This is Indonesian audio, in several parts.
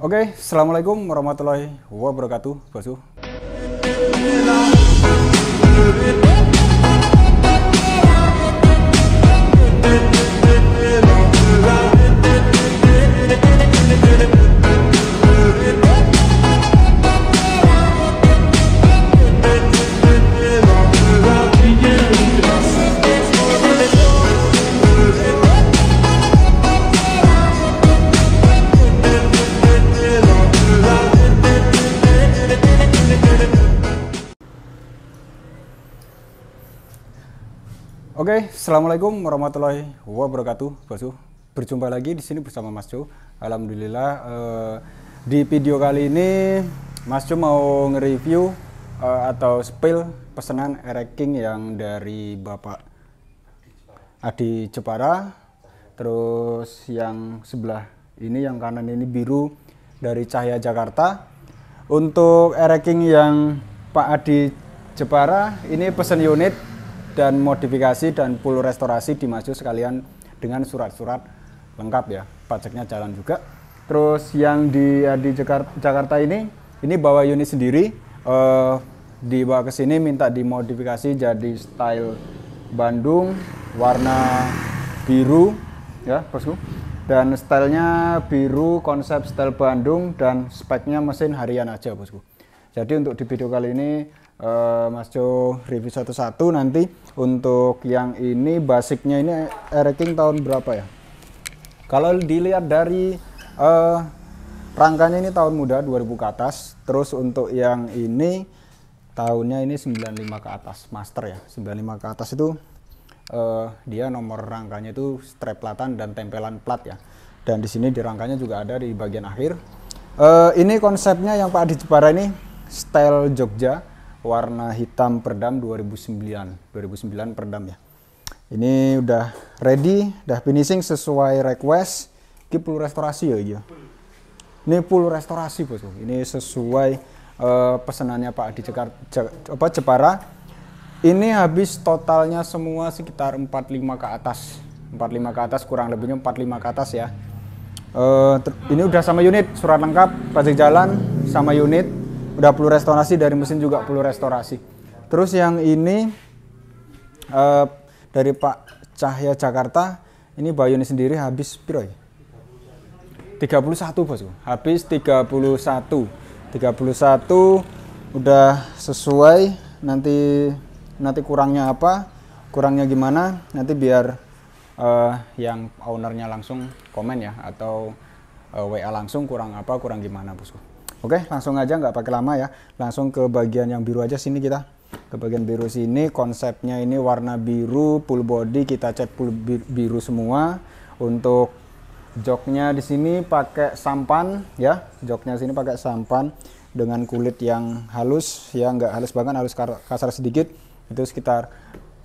Oke, okay, Assalamualaikum warahmatullahi wabarakatuh, bosku. Oke, okay, assalamualaikum warahmatullahi wabarakatuh, Basu. Berjumpa lagi di sini bersama Mas Jo. Alhamdulillah eh, di video kali ini Mas Jo mau nge-review eh, atau spill pesanan ereking yang dari Bapak Adi Jepara. Terus yang sebelah ini yang kanan ini biru dari Cahaya Jakarta. Untuk ereking yang Pak Adi Jepara ini pesan unit dan modifikasi dan full restorasi dimasuk sekalian dengan surat-surat lengkap ya pajaknya jalan juga terus yang di eh, di Jakarta, ini ini bawa unit sendiri uh, dibawa ke sini minta dimodifikasi jadi style Bandung warna biru ya bosku dan stylenya biru konsep style Bandung dan speknya mesin harian aja bosku jadi untuk di video kali ini uh, Mas Jo review satu-satu nanti untuk yang ini basicnya ini Ereking eh, tahun berapa ya? Kalau dilihat dari uh, rangkanya ini tahun muda 2000 ke atas, terus untuk yang ini tahunnya ini 95 ke atas master ya. 95 ke atas itu uh, dia nomor rangkanya itu strap platan dan tempelan plat ya. Dan di sini di rangkanya juga ada di bagian akhir. Uh, ini konsepnya yang Pak Adi Jepara ini style Jogja warna hitam perdam 2009 2009 perdam ya ini udah ready udah finishing sesuai request ini full restorasi ya iya ini full restorasi bosku ini sesuai uh, eh, pesenannya Pak di Cekar, Je, apa, Jepara ini habis totalnya semua sekitar 45 ke atas 45 ke atas kurang lebihnya 45 ke atas ya uh, ini udah sama unit surat lengkap pajak jalan sama unit udah perlu restorasi dari mesin juga perlu restorasi terus yang ini uh, dari Pak Cahya Jakarta ini bayunya sendiri habis piro ya? 31 bosku habis 31 31 udah sesuai nanti nanti kurangnya apa kurangnya gimana nanti biar uh, yang ownernya langsung komen ya atau uh, eh, WA langsung kurang apa kurang gimana bosku Oke, langsung aja nggak pakai lama ya. Langsung ke bagian yang biru aja sini kita. Ke bagian biru sini konsepnya ini warna biru full body kita cat full biru semua. Untuk joknya di sini pakai sampan ya. Joknya sini pakai sampan dengan kulit yang halus ya nggak halus banget halus kasar sedikit itu sekitar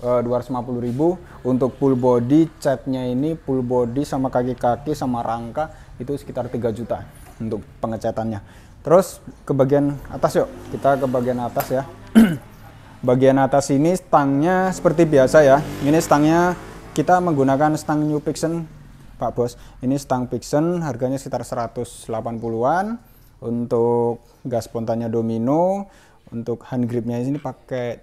eh, uh, 250.000 untuk full body catnya ini full body sama kaki-kaki sama rangka itu sekitar 3 juta untuk pengecatannya Terus ke bagian atas yuk, kita ke bagian atas ya. bagian atas ini stangnya seperti biasa ya. Ini stangnya kita menggunakan stang New Pixen, Pak Bos. Ini stang Pixen, harganya sekitar 180-an. Untuk gas spontannya Domino, untuk hand gripnya ini pakai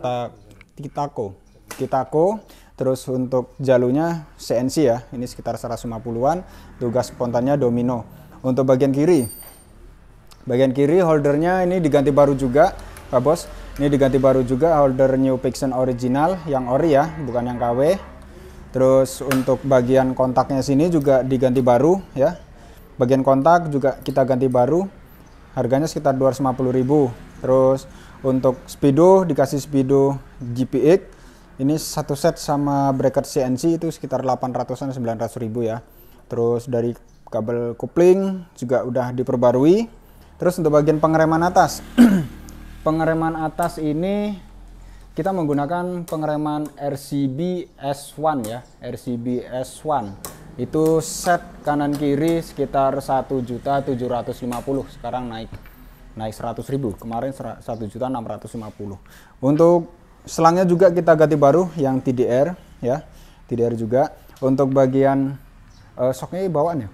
ta Kitako. Kitako, terus untuk jalurnya CNC ya, ini sekitar 150-an. Tugas spontannya Domino. Untuk bagian kiri, Bagian kiri holdernya ini diganti baru juga, Pak Bos. Ini diganti baru juga holder New Fiction original yang ori ya, bukan yang KW. Terus untuk bagian kontaknya sini juga diganti baru ya. Bagian kontak juga kita ganti baru. Harganya sekitar 250.000. Terus untuk speedo dikasih speedo GPX ini satu set sama bracket CNC itu sekitar 800-an 900 ribu ya terus dari kabel kopling juga udah diperbarui Terus untuk bagian pengereman atas. pengereman atas ini kita menggunakan pengereman RCB S1 ya, RCB S1. Itu set kanan kiri sekitar 1.750 sekarang naik naik 100.000. Kemarin 1.650. Untuk selangnya juga kita ganti baru yang TDR ya, TDR juga. Untuk bagian uh, soknya bawaan ya,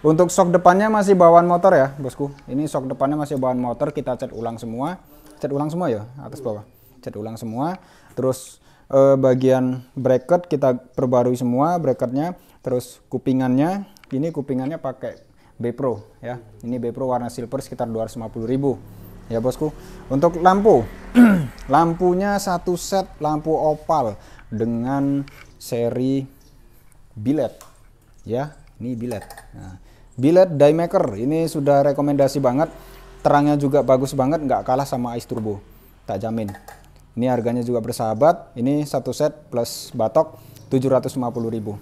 untuk shock depannya masih bawaan motor ya, bosku. Ini shock depannya masih bawaan motor, kita cat ulang semua. Cat ulang semua ya, atas bawah. Cat ulang semua. Terus eh, bagian bracket kita perbarui semua bracketnya. Terus kupingannya, ini kupingannya pakai B Pro ya. Ini B Pro warna silver sekitar 250.000 ya, bosku. Untuk lampu, lampunya satu set lampu opal dengan seri bilet ya. Ini bilet. Nah, Billet die maker ini sudah rekomendasi banget. Terangnya juga bagus banget, nggak kalah sama Ice Turbo. Tak jamin. Ini harganya juga bersahabat. Ini satu set plus batok 750.000.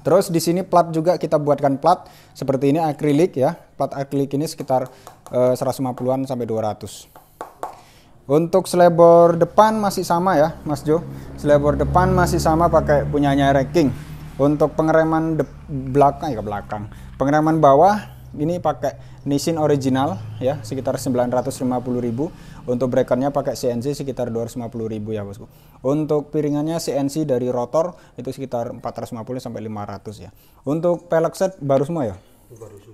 Terus di sini plat juga kita buatkan plat seperti ini akrilik ya. Plat akrilik ini sekitar eh, 150-an sampai 200. Untuk selebor depan masih sama ya, Mas Jo. Selebor depan masih sama pakai punyanya Ranking untuk pengereman de belakang ya ke belakang. Pengereman bawah ini pakai Nissin original ya sekitar 950.000. Untuk breakernya pakai CNC sekitar 250.000 ya Bosku. Untuk piringannya CNC dari rotor itu sekitar 450 sampai 500 ya. Untuk pelek set baru semua ya?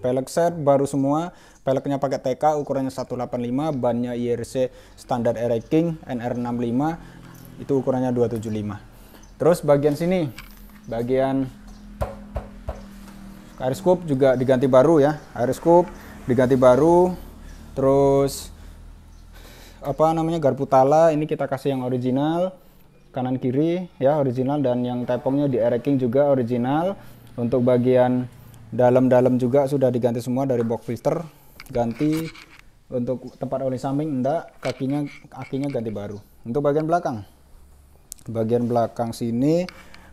Pelek set baru semua, peleknya pakai TK ukurannya 185, bannya IRC standar King NR65 itu ukurannya 275. Terus bagian sini bagian air scoop juga diganti baru ya air scoop diganti baru terus apa namanya garpu tala ini kita kasih yang original kanan kiri ya original dan yang tepungnya di ereking juga original untuk bagian dalam-dalam juga sudah diganti semua dari box filter ganti untuk tempat oli samping enggak kakinya kakinya ganti baru untuk bagian belakang bagian belakang sini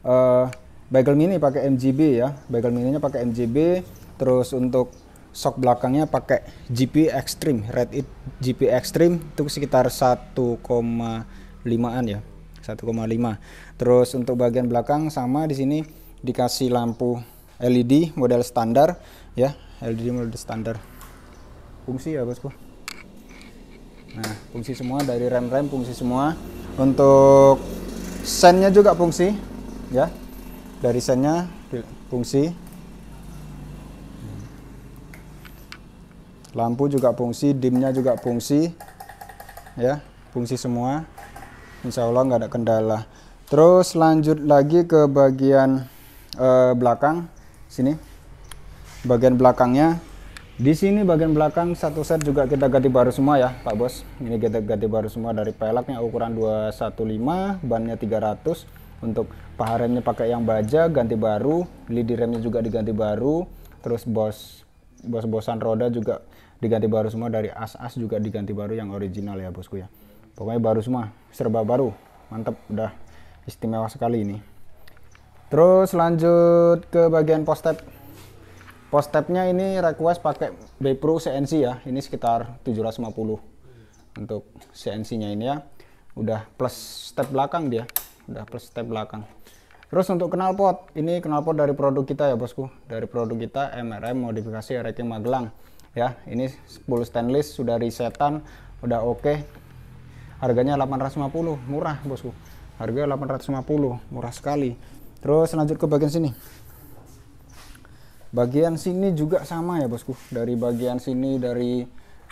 uh, bagel mini pakai MGB ya bagel mininya pakai MGB terus untuk shock belakangnya pakai GP Extreme Red It GP Extreme itu sekitar 1,5an ya 1,5 terus untuk bagian belakang sama di sini dikasih lampu LED model standar ya LED model standar fungsi ya bosku nah fungsi semua dari rem-rem fungsi semua untuk sennya juga fungsi ya barisannya fungsi lampu juga fungsi dimnya juga fungsi ya fungsi semua Insya Allah nggak ada kendala terus lanjut lagi ke bagian eh, belakang sini bagian belakangnya di sini bagian belakang satu set juga kita ganti baru semua ya Pak Bos ini kita ganti baru semua dari pelaknya ukuran 215 bannya 300 untuk paha remnya pakai yang baja ganti baru lidi remnya juga diganti baru terus bos bos-bosan roda juga diganti baru semua dari as-as juga diganti baru yang original ya bosku ya pokoknya baru semua serba baru Mantep, udah istimewa sekali ini terus lanjut ke bagian post step. post stepnya ini request pakai B Pro CNC ya ini sekitar 750 untuk CNC nya ini ya udah plus step belakang dia udah plus step belakang terus untuk knalpot ini knalpot dari produk kita ya bosku dari produk kita MRM modifikasi Racing Magelang ya ini 10 stainless sudah resetan udah oke okay. harganya 850 murah bosku harga 850 murah sekali terus lanjut ke bagian sini bagian sini juga sama ya bosku dari bagian sini dari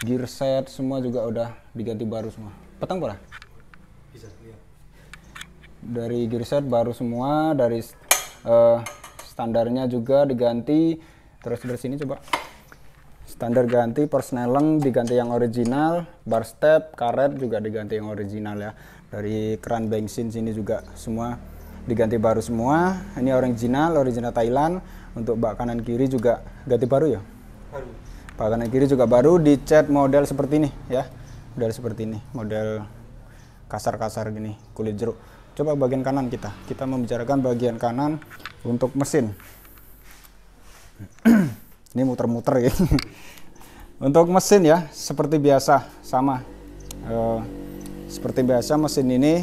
gear set semua juga udah diganti baru semua petang pula dari gearset baru semua dari uh, standarnya juga diganti terus dari sini coba standar ganti persneleng diganti yang original bar step karet juga diganti yang original ya dari keran bensin sini juga semua diganti baru semua ini original original Thailand untuk bak kanan kiri juga ganti baru ya baru bak kanan kiri juga baru dicat model seperti ini ya model seperti ini model kasar-kasar gini kulit jeruk coba bagian kanan kita kita membicarakan bagian kanan untuk mesin ini muter-muter ya untuk mesin ya seperti biasa sama e, seperti biasa mesin ini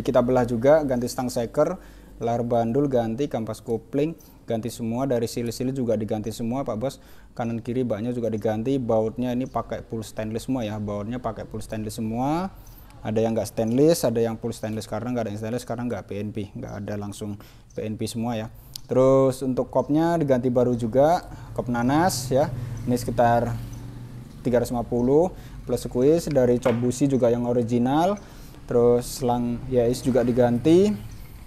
kita belah juga ganti stang seker lar bandul ganti kampas kopling ganti semua dari sili-sili juga diganti semua Pak Bos kanan kiri baknya juga diganti bautnya ini pakai full stainless semua ya bautnya pakai full stainless semua ada yang nggak stainless ada yang full stainless karena nggak ada yang stainless karena nggak PNP nggak ada langsung PNP semua ya terus untuk kopnya diganti baru juga kop nanas ya ini sekitar 350 plus squeeze dari cobusi juga yang original terus selang YS juga diganti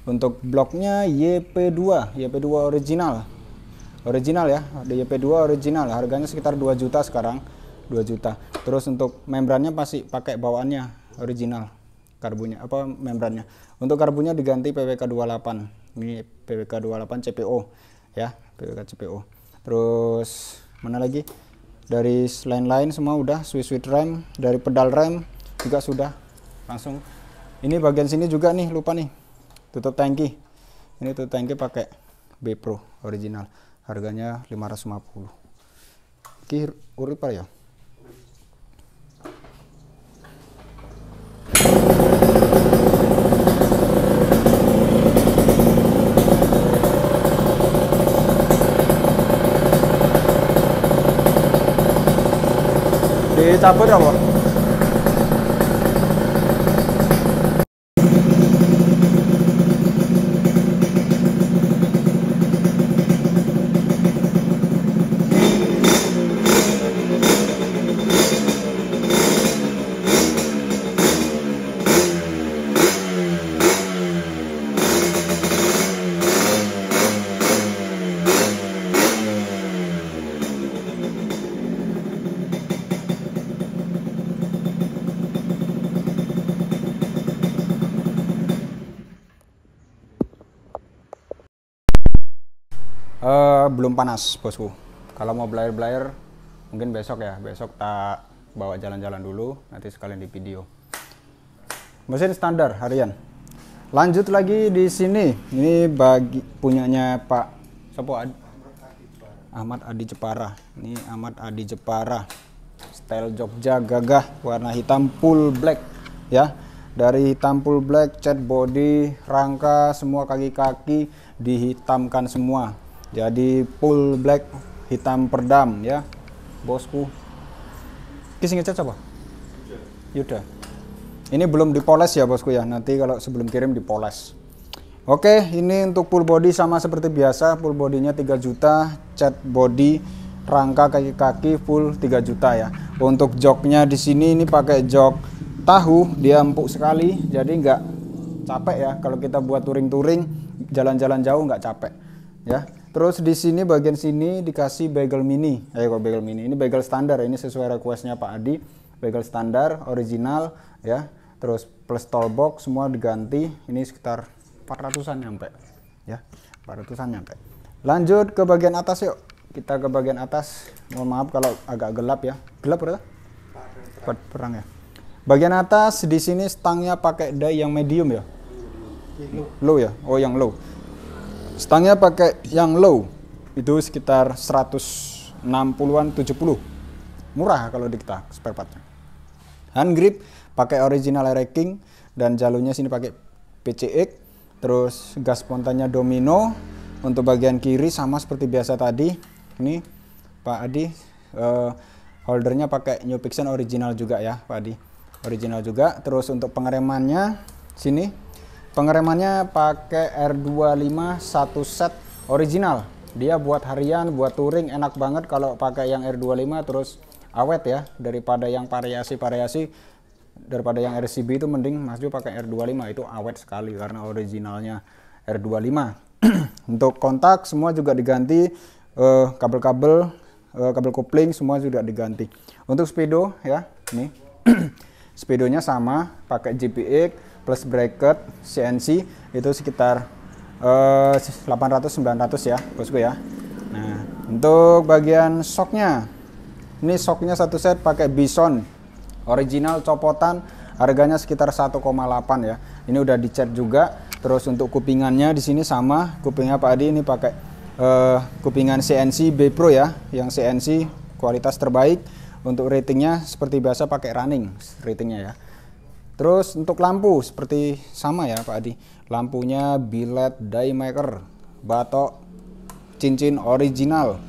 untuk bloknya YP2 YP2 original original ya ada YP2 original harganya sekitar 2 juta sekarang 2 juta terus untuk membrannya pasti pakai bawaannya original karbunya apa membrannya. Untuk karbunya diganti PWK 28. Ini PWK 28 CPO ya, PWK CPO. Terus mana lagi? Dari lain-lain semua udah switch-switch rem, dari pedal rem juga sudah langsung. Ini bagian sini juga nih lupa nih. Tutup tangki. Ini tutup tangki pakai B Pro original. Harganya 550. Kir urip ya? está por agora. belum panas bosku kalau mau belayar-belayar mungkin besok ya besok tak bawa jalan-jalan dulu nanti sekalian di video mesin standar harian lanjut lagi di sini ini bagi punyanya Pak Sopo Ad Ahmad Adi Jepara ini Ahmad Adi Jepara style Jogja gagah warna hitam full black ya dari hitam full black cat body rangka semua kaki-kaki dihitamkan semua jadi full black hitam perdam ya bosku kisi ngecat apa Yuda ini belum dipoles ya bosku ya nanti kalau sebelum kirim dipoles Oke ini untuk full body sama seperti biasa full bodinya 3 juta cat body rangka kaki-kaki full 3 juta ya untuk joknya di sini ini pakai jok tahu dia empuk sekali jadi nggak capek ya kalau kita buat touring-touring jalan-jalan jauh nggak capek ya Terus di sini bagian sini dikasih bagel mini. Eh kok bagel mini? Ini bagel standar Ini sesuai requestnya Pak Adi. Bagel standar, original ya. Terus plus tall box semua diganti. Ini sekitar 400-an nyampe. Ya, 400-an nyampe. Lanjut ke bagian atas yuk. Kita ke bagian atas. Mohon maaf kalau agak gelap ya. Gelap berapa? Cepat perang ya. Bagian atas di sini stangnya pakai day yang medium ya. Low ya. Oh yang low. Stangnya pakai yang low. Itu sekitar 160-an 70. Murah kalau di kita spare partnya. Hand grip pakai original Air King dan jalurnya sini pakai PCX. Terus gas spontannya domino untuk bagian kiri sama seperti biasa tadi. Ini Pak Adi uh, holdernya pakai New Pixon original juga ya Pak Adi. Original juga. Terus untuk pengeremannya sini Pengeremannya pakai R25 satu set original. Dia buat harian, buat touring enak banget kalau pakai yang R25 terus awet ya daripada yang variasi-variasi daripada yang RCB itu mending Mas Jo pakai R25 itu awet sekali karena originalnya R25. Untuk kontak semua juga diganti eh, kabel-kabel uh, uh, kabel kopling semua juga diganti. Untuk speedo ya, nih. speedonya sama pakai GPX plus bracket CNC itu sekitar uh, eh, 800-900 ya bosku ya nah untuk bagian soknya ini soknya satu set pakai Bison original copotan harganya sekitar 1,8 ya ini udah dicat juga terus untuk kupingannya di sini sama kupingnya Pak Adi ini pakai uh, kupingan CNC B Pro ya yang CNC kualitas terbaik untuk ratingnya seperti biasa pakai running ratingnya ya Terus untuk lampu seperti sama ya Pak Adi. Lampunya billet die maker, batok cincin original.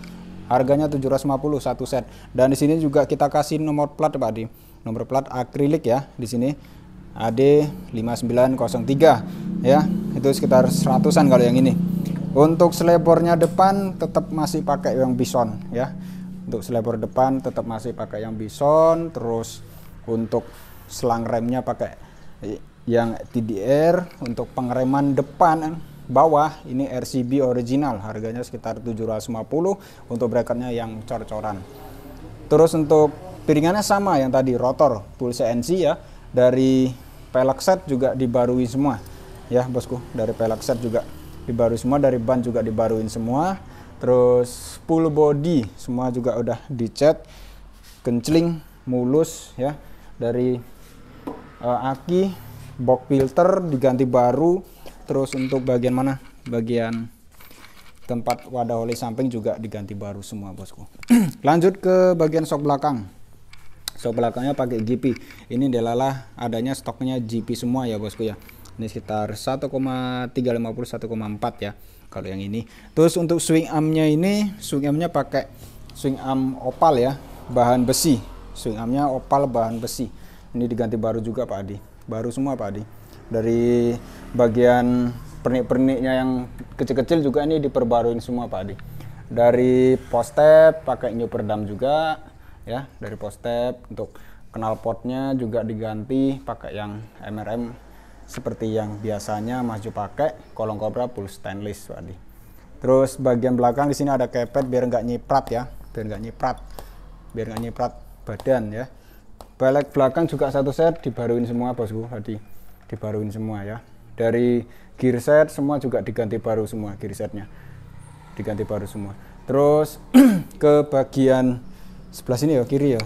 Harganya 750 satu set. Dan di sini juga kita kasih nomor plat Pak Adi. Nomor plat akrilik ya di sini. AD 5903 ya. Itu sekitar seratusan kalau yang ini. Untuk selebornya depan tetap masih pakai yang bison ya. Untuk selebor depan tetap masih pakai yang bison terus untuk selang remnya pakai yang TDR untuk pengereman depan bawah ini RCB original harganya sekitar 750 untuk bracketnya yang cor-coran terus untuk piringannya sama yang tadi rotor full CNC ya dari pelek set juga dibarui semua ya bosku dari pelek set juga dibarui semua dari ban juga dibaruin semua terus full body semua juga udah dicat kenceling mulus ya dari uh, aki box filter diganti baru terus untuk bagian mana bagian tempat wadah oli samping juga diganti baru semua bosku lanjut ke bagian sok belakang sok belakangnya pakai GP ini adalah adanya stoknya GP semua ya bosku ya ini sekitar 1,350 1,4 ya kalau yang ini terus untuk swing armnya ini swing armnya pakai swing arm opal ya bahan besi swing armnya opal bahan besi ini diganti baru juga Pak Adi. Baru semua Pak Adi. Dari bagian pernik-perniknya yang kecil-kecil juga ini diperbaruin semua Pak Adi. Dari postep pakai new perdam juga ya, dari postep untuk knalpotnya juga diganti pakai yang MRM seperti yang biasanya Mas pakai kolong kobra full stainless Pak Adi. Terus bagian belakang di sini ada kepet biar nggak nyiprat ya, biar nggak nyiprat, biar nggak nyiprat badan ya balik belakang juga satu set dibaruin semua bosku tadi. Dibaruin semua ya. Dari gear set semua juga diganti baru semua gear setnya. Diganti baru semua. Terus ke bagian sebelah sini ya kiri ya.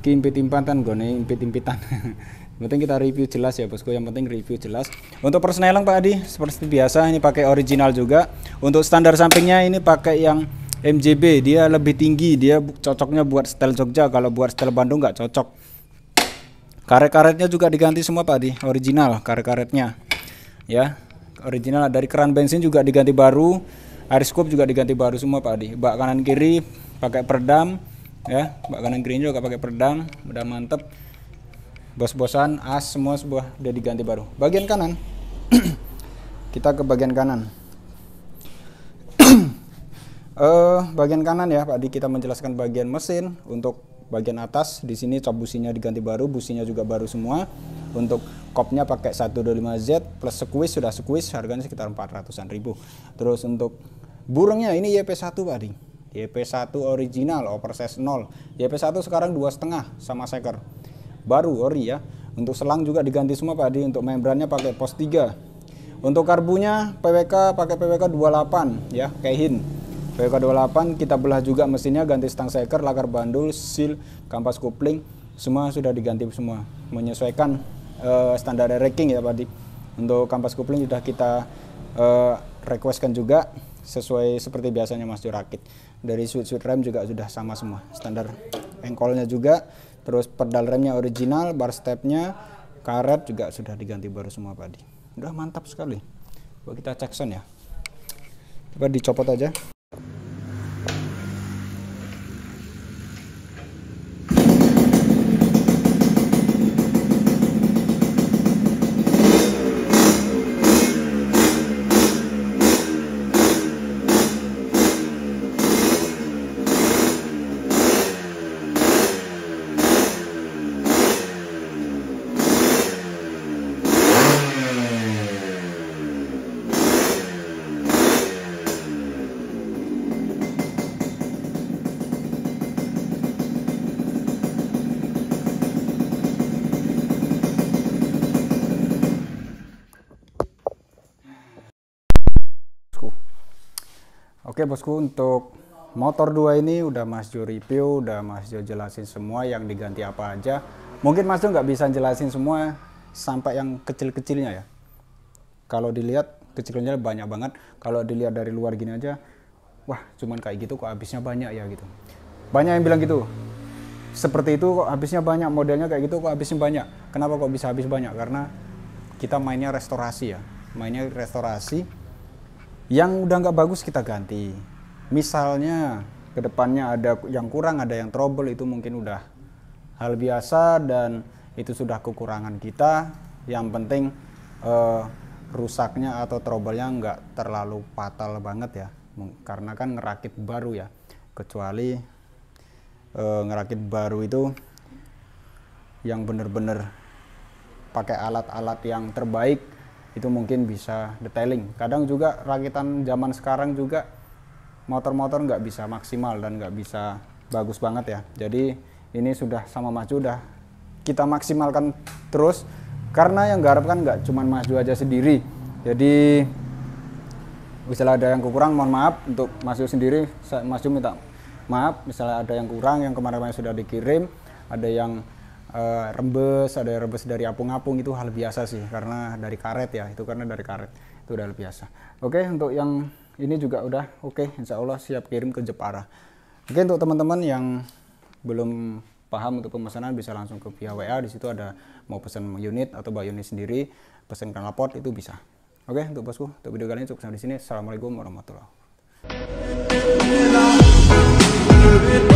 Kimpit-impatan goni impit-impitan. penting kita review jelas ya bosku yang penting review jelas untuk persneling Pak Adi seperti biasa ini pakai original juga untuk standar sampingnya ini pakai yang MJB dia lebih tinggi dia cocoknya buat style Jogja kalau buat style Bandung nggak cocok karet-karetnya juga diganti semua Pak di original karet-karetnya ya original dari keran bensin juga diganti baru air scoop juga diganti baru semua Pak Adi bak kanan kiri pakai peredam ya bak kanan kiri juga pakai peredam udah mantep bos-bosan as semua sebuah udah diganti baru bagian kanan kita ke bagian kanan Uh, bagian kanan ya Pak Di kita menjelaskan bagian mesin untuk bagian atas di sini cap businya diganti baru businya juga baru semua untuk kopnya pakai 125Z plus squeeze sudah squeeze harganya sekitar 400an ribu terus untuk burungnya ini YP1 Pak Di YP1 original oversize 0 YP1 sekarang dua setengah sama seker baru ori ya untuk selang juga diganti semua Pak Di untuk membrannya pakai pos 3 untuk karbunya PWK pakai PWK 28 ya Kehin vk 28 kita belah juga mesinnya ganti stang seker, lakar bandul, seal, kampas kopling semua sudah diganti semua menyesuaikan uh, standar ranking ya Pak Untuk kampas kopling sudah kita uh, requestkan juga sesuai seperti biasanya Mas Jurakit. Dari suit switch rem juga sudah sama semua. Standar engkolnya juga, terus pedal remnya original, bar stepnya, karet juga sudah diganti baru semua Pak Udah mantap sekali. kita cek sound ya. Coba dicopot aja. you Oke bosku untuk motor dua ini udah Mas Jo review, udah Mas Jo jelasin semua yang diganti apa aja. Mungkin Mas Jo nggak bisa jelasin semua sampai yang kecil-kecilnya ya. Kalau dilihat kecilnya banyak banget. Kalau dilihat dari luar gini aja, wah cuman kayak gitu kok habisnya banyak ya gitu. Banyak yang bilang gitu. Seperti itu kok habisnya banyak, modelnya kayak gitu kok habisnya banyak. Kenapa kok bisa habis banyak? Karena kita mainnya restorasi ya. Mainnya restorasi yang udah nggak bagus kita ganti. Misalnya kedepannya ada yang kurang, ada yang trouble itu mungkin udah hal biasa dan itu sudah kekurangan kita. Yang penting eh, rusaknya atau troublenya nggak terlalu fatal banget ya, karena kan ngerakit baru ya. Kecuali eh, ngerakit baru itu yang bener-bener pakai alat-alat yang terbaik itu mungkin bisa detailing kadang juga rakitan zaman sekarang juga motor-motor nggak bisa maksimal dan nggak bisa bagus banget ya jadi ini sudah sama maju udah kita maksimalkan terus karena yang garap kan nggak cuman maju aja sendiri jadi misalnya ada yang kurang mohon maaf untuk Mas sendiri Mas minta maaf misalnya ada yang kurang yang kemarin-kemarin sudah dikirim ada yang uh, rembes, ada rembes dari apung-apung itu hal biasa sih karena dari karet ya, itu karena dari karet. Itu udah biasa. Oke, untuk yang ini juga udah oke, insya Allah siap kirim ke Jepara. Oke, untuk teman-teman yang belum paham untuk pemesanan bisa langsung ke via WA di situ ada mau pesan unit atau bawa unit sendiri, pesan knalpot itu bisa. Oke, untuk bosku, untuk video kali ini cukup sampai di sini. Assalamualaikum warahmatullahi wabarakatuh.